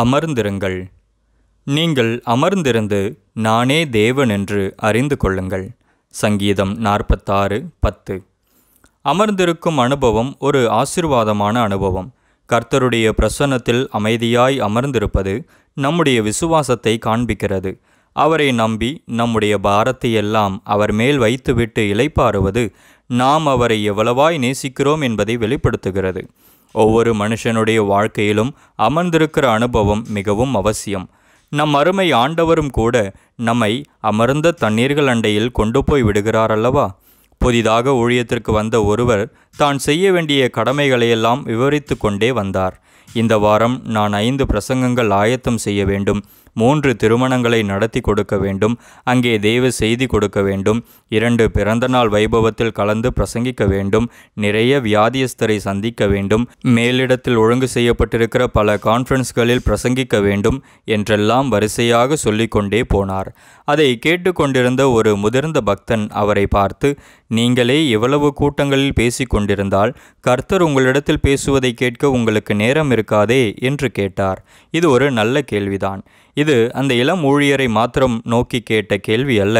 அமர்ந்திருங்கள் நீங்கள் அமர்ந்திருந்து நானே தேவன் என்று அறிந்து கொள்ளுங்கள் சங்கீதம் நாற்பத்தாறு பத்து அமர்ந்திருக்கும் அனுபவம் ஒரு ஆசிர்வாதமான அனுபவம் கர்த்தருடைய பிரசன்னத்தில் அமைதியாய் அமர்ந்திருப்பது நம்முடைய விசுவாசத்தை காண்பிக்கிறது அவரை நம்பி நம்முடைய பாரத்தை எல்லாம் அவர் மேல் வைத்துவிட்டு இலைப்பாறுவது நாம் அவரை எவ்வளவாய் நேசிக்கிறோம் என்பதை வெளிப்படுத்துகிறது ஒவ்வொரு மனுஷனுடைய வாழ்க்கையிலும் அமர்ந்திருக்கிற அனுபவம் மிகவும் அவசியம் நம் அருமை ஆண்டவரும் கூட நம்மை அமர்ந்த தண்ணீர்கள் அண்டையில் கொண்டு போய் விடுகிறார் அல்லவா புதிதாக ஊழியத்திற்கு வந்த ஒருவர் தான் செய்ய வேண்டிய கடமைகளையெல்லாம் விவரித்து கொண்டே வந்தார் இந்த வாரம் நான் ஐந்து பிரசங்கங்கள் ஆயத்தம் செய்ய வேண்டும் மூன்று திருமணங்களை நடத்தி கொடுக்க வேண்டும் அங்கே தெய்வ செய்தி கொடுக்க வேண்டும் இரண்டு பிறந்தநாள் வைபவத்தில் கலந்து பிரசங்கிக்க வேண்டும் நிறைய வியாதியஸ்தரை சந்திக்க வேண்டும் மேலிடத்தில் ஒழுங்கு செய்யப்பட்டிருக்கிற பல கான்ஃபரன்ஸ்களில் பிரசங்கிக்க வேண்டும் என்றெல்லாம் வரிசையாக சொல்லிக்கொண்டே போனார் அதை கேட்டுக்கொண்டிருந்த ஒரு முதிர்ந்த பக்தன் அவரை பார்த்து நீங்களே இவ்வளவு கூட்டங்களில் பேசிக்கொண்டிருந்தால் கர்த்தர் உங்களிடத்தில் பேசுவதை கேட்க உங்களுக்கு நேரம் இருக்காதே என்று கேட்டார் இது ஒரு நல்ல கேள்விதான் இது அந்த இளம் ஊழியரை மாத்திரம் நோக்கி கேட்ட கேள்வி அல்ல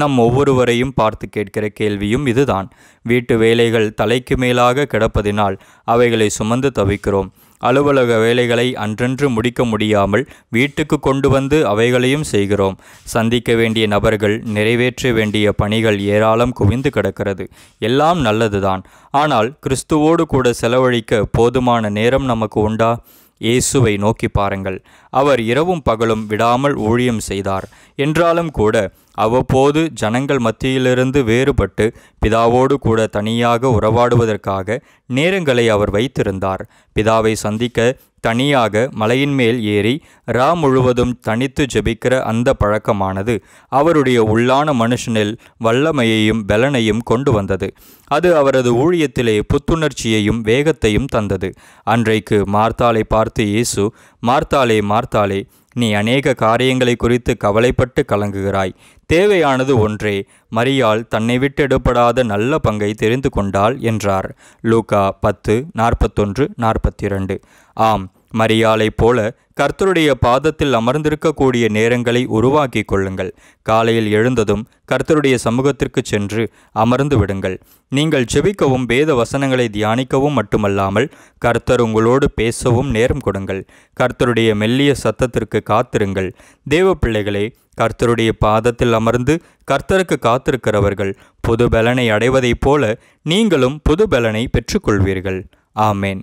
நம் ஒவ்வொருவரையும் பார்த்து கேட்கிற கேள்வியும் இதுதான் வீட்டு வேலைகள் தலைக்கு மேலாக கிடப்பதினால் அவைகளை சுமந்து தவிக்கிறோம் அலுவலக வேலைகளை அன்றென்று முடிக்க முடியாமல் வீட்டுக்கு கொண்டு வந்து அவைகளையும் செய்கிறோம் சந்திக்க வேண்டிய நபர்கள் நிறைவேற்ற வேண்டிய பணிகள் ஏராளம் குவிந்து கிடக்கிறது எல்லாம் நல்லதுதான் ஆனால் கிறிஸ்துவோடு கூட செலவழிக்க போதுமான நேரம் நமக்கு உண்டா இயேசுவை நோக்கி பாருங்கள் அவர் இரவும் பகலும் விடாமல் ஊழியம் செய்தார் என்றாலும் கூட அவ்வப்போது ஜனங்கள் மத்தியிலிருந்து வேறுபட்டு பிதாவோடு கூட தனியாக உறவாடுவதற்காக நேரங்களை அவர் வைத்திருந்தார் பிதாவை சந்திக்க தனியாக மலையின் மேல் ஏறி ரா முழுவதும் தனித்து ஜெபிக்கிற அந்த பழக்கமானது அவருடைய உள்ளான மனுஷனில் வல்லமையையும் பலனையும் கொண்டு வந்தது அது அவரது ஊழியத்திலே புத்துணர்ச்சியையும் வேகத்தையும் தந்தது அன்றைக்கு மார்த்தாலை பார்த்து இயேசு மார்த்தாலே மார்த்தாலே நீ அநேக காரியங்களை குறித்து கவலைப்பட்டு கலங்குகிறாய் தேவையானது ஒன்றே மரியாள் தன்னை விட்டு எடுப்படாத நல்ல பங்கை தெரிந்து கொண்டாள் என்றார் லூகா பத்து நாற்பத்தொன்று நாற்பத்தி இரண்டு ஆம் மரியாளைப் போல கர்த்தருடைய பாதத்தில் அமர்ந்திருக்கக்கூடிய நேரங்களை உருவாக்கி கொள்ளுங்கள் காலையில் எழுந்ததும் கர்த்தருடைய சமூகத்திற்கு சென்று அமர்ந்து விடுங்கள் நீங்கள் செபிக்கவும் வேத வசனங்களை தியானிக்கவும் மட்டுமல்லாமல் கர்த்தர் உங்களோடு பேசவும் நேரம் கொடுங்கள் கர்த்தருடைய மெல்லிய சத்தத்திற்கு காத்திருங்கள் தேவ பிள்ளைகளே கர்த்தருடைய பாதத்தில் அமர்ந்து கர்த்தருக்கு காத்திருக்கிறவர்கள் புது பலனை அடைவதைப் போல நீங்களும் புது பலனை பெற்றுக்கொள்வீர்கள் ஆமேன்